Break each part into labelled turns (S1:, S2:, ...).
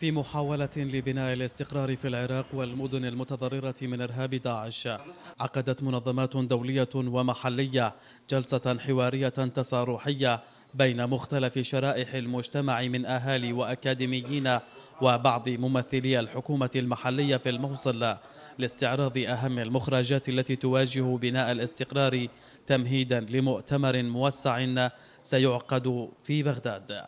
S1: في محاولة لبناء الاستقرار في العراق والمدن المتضررة من إرهاب داعش عقدت منظمات دولية ومحلية جلسة حوارية تصارحية بين مختلف شرائح المجتمع من أهالي وأكاديميين وبعض ممثلي الحكومة المحلية في الموصل لاستعراض أهم المخرجات التي تواجه بناء الاستقرار تمهيدا لمؤتمر موسع سيعقد في بغداد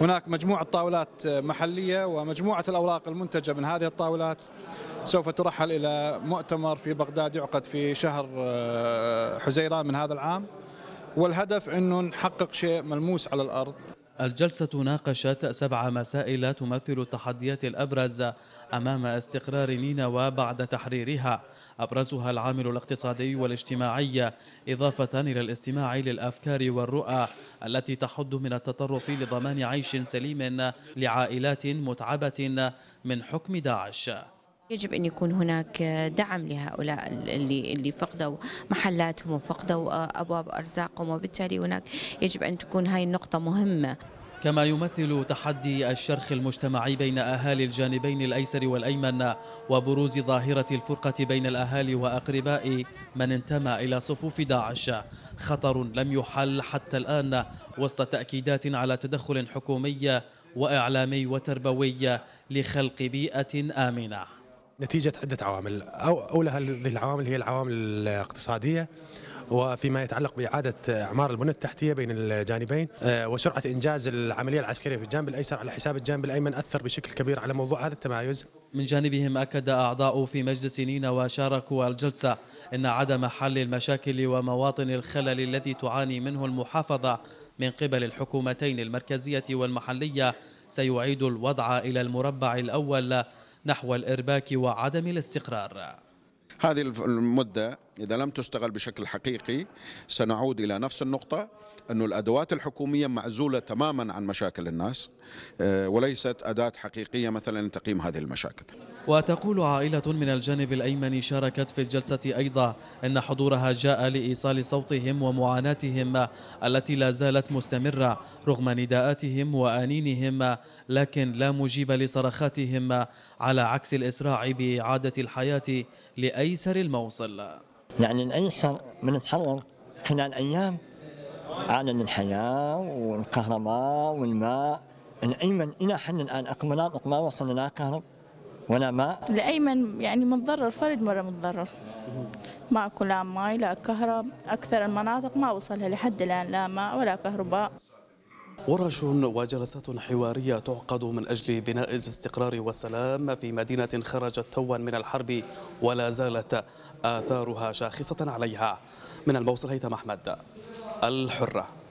S1: هناك مجموعة طاولات محلية ومجموعة الأوراق المنتجة من هذه الطاولات سوف ترحل إلى مؤتمر في بغداد يعقد في شهر آه، حزيران من هذا العام والهدف أنه نحقق شيء ملموس على الأرض الجلسة ناقشت سبع مسائل تمثل التحديات الأبرز أمام استقرار نينوى بعد تحريرها أبرزها العامل الاقتصادي والاجتماعي إضافة إلى الاستماع للأفكار والرؤى التي تحد من التطرف لضمان عيش سليم لعائلات متعبة من حكم داعش يجب أن يكون هناك دعم لهؤلاء اللي اللي فقدوا محلاتهم وفقدوا أبواب أرزاقهم وبالتالي هناك يجب أن تكون هاي النقطة مهمة كما يمثل تحدي الشرخ المجتمعي بين أهالي الجانبين الأيسر والأيمن وبروز ظاهرة الفرقة بين الأهالي وأقرباء من انتمى إلى صفوف داعش خطر لم يحل حتى الآن وسط تأكيدات على تدخل حكومي وإعلامي وتربوي لخلق بيئة آمنة نتيجة عدة عوامل أو أولها هذه العوامل هي العوامل الاقتصادية وفيما يتعلق بإعادة أعمار البنى التحتية بين الجانبين آه، وسرعة إنجاز العملية العسكرية في الجانب الأيسر على حساب الجانب الأيمن أثر بشكل كبير على موضوع هذا التمايز من جانبهم أكد أعضاء في مجلس نينا وشاركوا الجلسة أن عدم حل المشاكل ومواطن الخلل الذي تعاني منه المحافظة من قبل الحكومتين المركزية والمحلية سيعيد الوضع إلى المربع الأول نحو الإرباك وعدم الاستقرار هذه المدة إذا لم تستغل بشكل حقيقي سنعود إلى نفس النقطة أن الأدوات الحكومية معزولة تماما عن مشاكل الناس آه، وليست أداة حقيقية مثلا لتقييم هذه المشاكل وتقول عائلة من الجانب الأيمن شاركت في الجلسة أيضا أن حضورها جاء لإيصال صوتهم ومعاناتهم التي لا زالت مستمرة رغم نداءاتهم وآنينهم لكن لا مجيب لصرخاتهم على عكس الإسراع بإعادة الحياة لأيسر الموصل يعني نأيسر الحرور خلال أيام عن الحياة والكهرباء والماء الأيمن إلى حن الآن أقمنا أقمار وصلنا كهرباء وانا ما لايمن يعني متضرر فرد مره متضرر ما اكو لا ماي لا كهرب اكثر المناطق ما وصلها لحد الان لا ماء ولا كهرباء ورش وجلسات حوارية تعقد من أجل بناء الاستقرار والسلام في مدينة خرجت توا من الحرب ولا زالت آثارها شاخصة عليها من الموصل هيثم أحمد الحرة